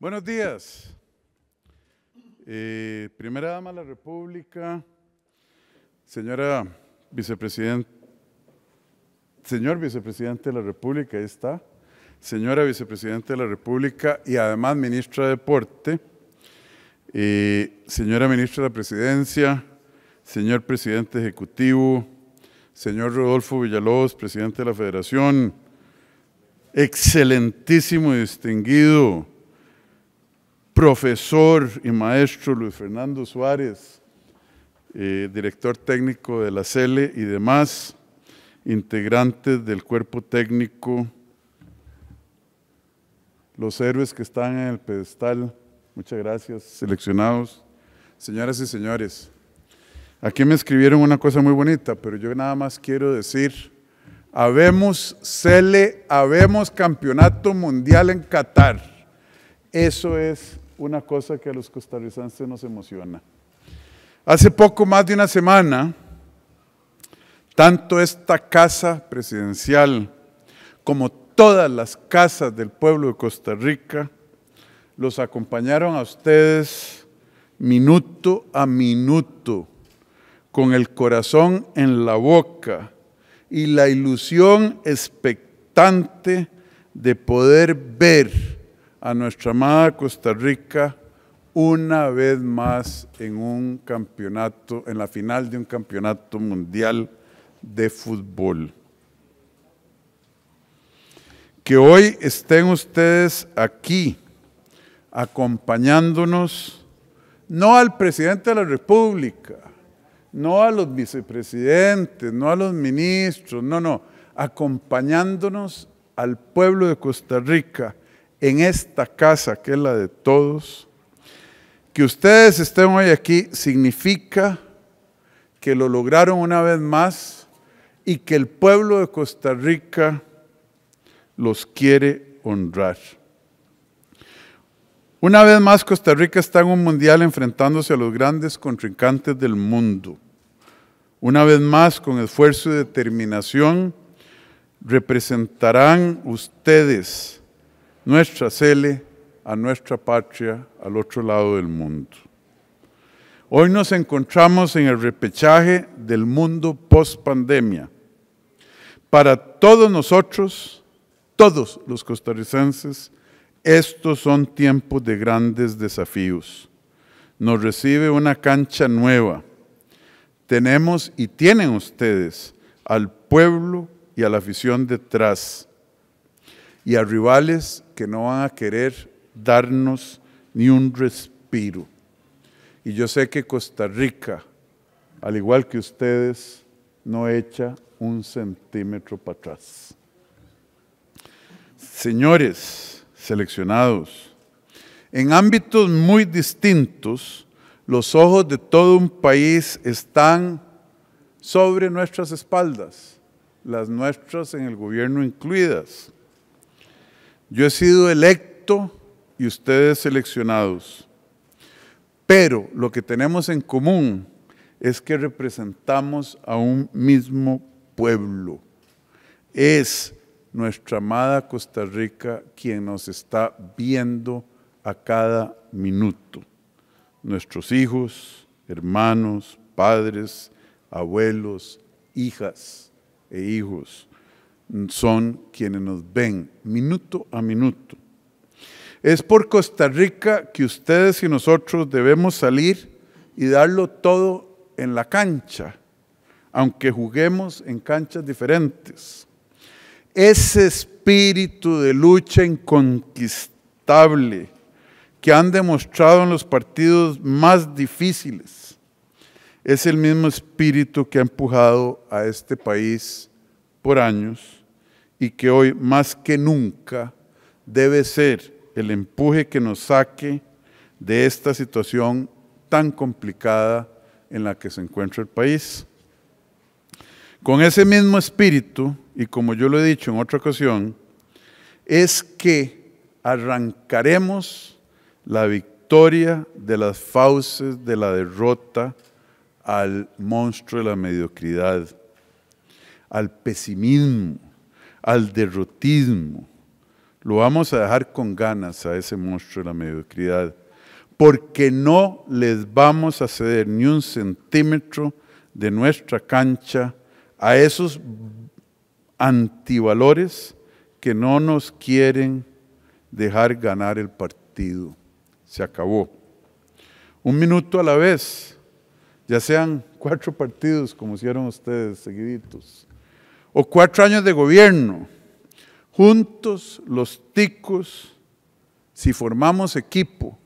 Buenos días. Eh, primera Dama de la República, señora vicepresidenta, señor vicepresidente de la República, ahí está, señora vicepresidente de la República y además ministra de Deporte, eh, señora ministra de la Presidencia, señor presidente ejecutivo, señor Rodolfo Villalobos, presidente de la Federación, excelentísimo y distinguido profesor y maestro Luis Fernando Suárez, eh, director técnico de la CELE y demás integrantes del cuerpo técnico, los héroes que están en el pedestal, muchas gracias, seleccionados, señoras y señores. Aquí me escribieron una cosa muy bonita, pero yo nada más quiero decir, habemos CELE, habemos campeonato mundial en Qatar. Eso es una cosa que a los costarricenses nos emociona. Hace poco más de una semana, tanto esta casa presidencial como todas las casas del pueblo de Costa Rica los acompañaron a ustedes minuto a minuto, con el corazón en la boca y la ilusión expectante de poder ver a nuestra amada Costa Rica una vez más en un campeonato, en la final de un campeonato mundial de fútbol. Que hoy estén ustedes aquí acompañándonos, no al presidente de la República, no a los vicepresidentes, no a los ministros, no, no, acompañándonos al pueblo de Costa Rica en esta casa que es la de todos. Que ustedes estén hoy aquí significa que lo lograron una vez más y que el pueblo de Costa Rica los quiere honrar. Una vez más, Costa Rica está en un mundial enfrentándose a los grandes contrincantes del mundo. Una vez más, con esfuerzo y determinación, representarán ustedes nuestra cele a nuestra patria al otro lado del mundo. Hoy nos encontramos en el repechaje del mundo post pandemia. Para todos nosotros, todos los costarricenses, estos son tiempos de grandes desafíos. Nos recibe una cancha nueva. Tenemos y tienen ustedes al pueblo y a la afición detrás y a rivales que no van a querer darnos ni un respiro. Y yo sé que Costa Rica, al igual que ustedes, no echa un centímetro para atrás. Señores seleccionados, en ámbitos muy distintos, los ojos de todo un país están sobre nuestras espaldas, las nuestras en el gobierno incluidas. Yo he sido electo y ustedes seleccionados. Pero lo que tenemos en común es que representamos a un mismo pueblo. Es nuestra amada Costa Rica quien nos está viendo a cada minuto. Nuestros hijos, hermanos, padres, abuelos, hijas e hijos, son quienes nos ven minuto a minuto. Es por Costa Rica que ustedes y nosotros debemos salir y darlo todo en la cancha, aunque juguemos en canchas diferentes. Ese espíritu de lucha inconquistable que han demostrado en los partidos más difíciles es el mismo espíritu que ha empujado a este país por años y que hoy más que nunca debe ser el empuje que nos saque de esta situación tan complicada en la que se encuentra el país. Con ese mismo espíritu, y como yo lo he dicho en otra ocasión, es que arrancaremos la victoria de las fauces de la derrota al monstruo de la mediocridad al pesimismo, al derrotismo. Lo vamos a dejar con ganas a ese monstruo de la mediocridad, porque no les vamos a ceder ni un centímetro de nuestra cancha a esos antivalores que no nos quieren dejar ganar el partido. Se acabó. Un minuto a la vez, ya sean cuatro partidos como hicieron ustedes seguiditos o cuatro años de gobierno, juntos los ticos, si formamos equipo,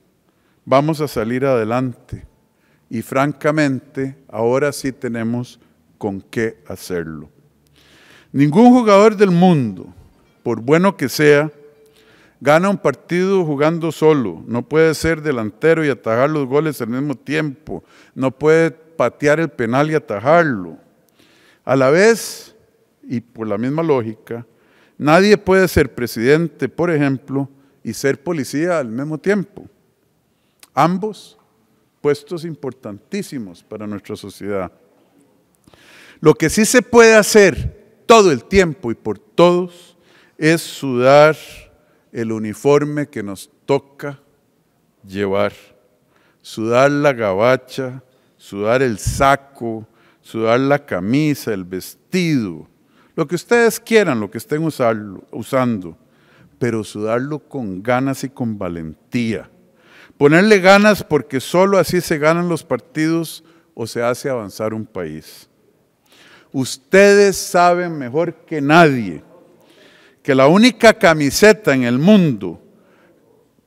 vamos a salir adelante. Y francamente, ahora sí tenemos con qué hacerlo. Ningún jugador del mundo, por bueno que sea, gana un partido jugando solo. No puede ser delantero y atajar los goles al mismo tiempo. No puede patear el penal y atajarlo. A la vez, y por la misma lógica, nadie puede ser presidente, por ejemplo, y ser policía al mismo tiempo. Ambos puestos importantísimos para nuestra sociedad. Lo que sí se puede hacer todo el tiempo y por todos es sudar el uniforme que nos toca llevar, sudar la gabacha, sudar el saco, sudar la camisa, el vestido, lo que ustedes quieran, lo que estén usando, pero sudarlo con ganas y con valentía. Ponerle ganas porque solo así se ganan los partidos o se hace avanzar un país. Ustedes saben mejor que nadie que la única camiseta en el mundo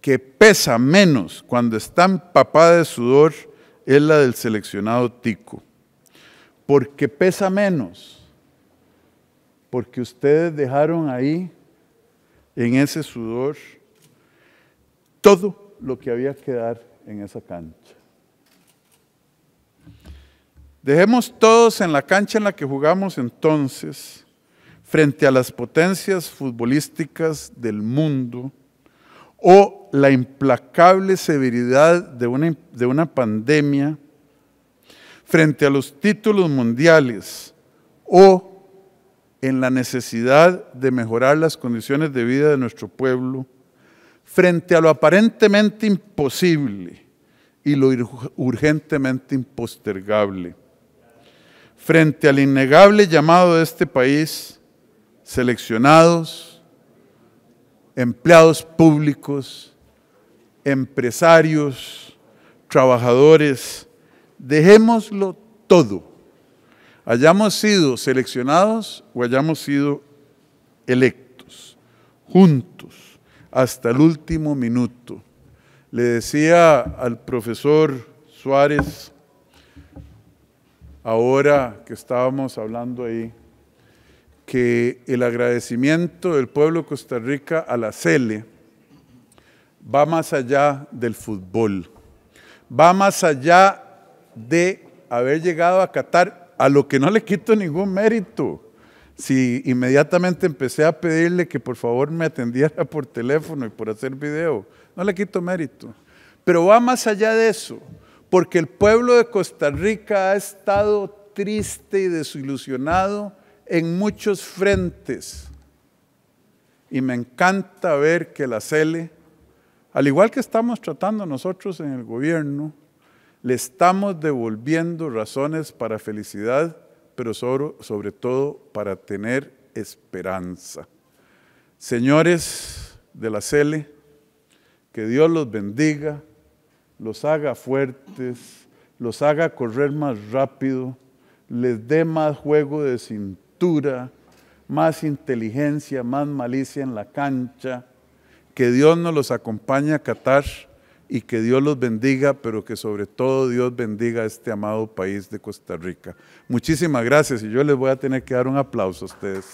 que pesa menos cuando está empapada de sudor es la del seleccionado Tico, porque pesa menos porque ustedes dejaron ahí, en ese sudor, todo lo que había que dar en esa cancha. Dejemos todos en la cancha en la que jugamos entonces, frente a las potencias futbolísticas del mundo o la implacable severidad de una, de una pandemia, frente a los títulos mundiales o en la necesidad de mejorar las condiciones de vida de nuestro pueblo frente a lo aparentemente imposible y lo urgentemente impostergable. Frente al innegable llamado de este país, seleccionados, empleados públicos, empresarios, trabajadores, dejémoslo todo hayamos sido seleccionados o hayamos sido electos, juntos, hasta el último minuto. Le decía al profesor Suárez, ahora que estábamos hablando ahí, que el agradecimiento del pueblo de Costa Rica a la CELE va más allá del fútbol, va más allá de haber llegado a Qatar a lo que no le quito ningún mérito. Si inmediatamente empecé a pedirle que por favor me atendiera por teléfono y por hacer video, no le quito mérito. Pero va más allá de eso, porque el pueblo de Costa Rica ha estado triste y desilusionado en muchos frentes. Y me encanta ver que la CELE, al igual que estamos tratando nosotros en el gobierno, le estamos devolviendo razones para felicidad, pero sobre, todo para tener esperanza. Señores de la CELE, que Dios los bendiga, los haga fuertes, los haga correr más rápido, les dé más juego de cintura, más inteligencia, más malicia en la cancha. Que Dios nos los acompañe a Qatar y que Dios los bendiga, pero que sobre todo Dios bendiga a este amado país de Costa Rica. Muchísimas gracias y yo les voy a tener que dar un aplauso a ustedes.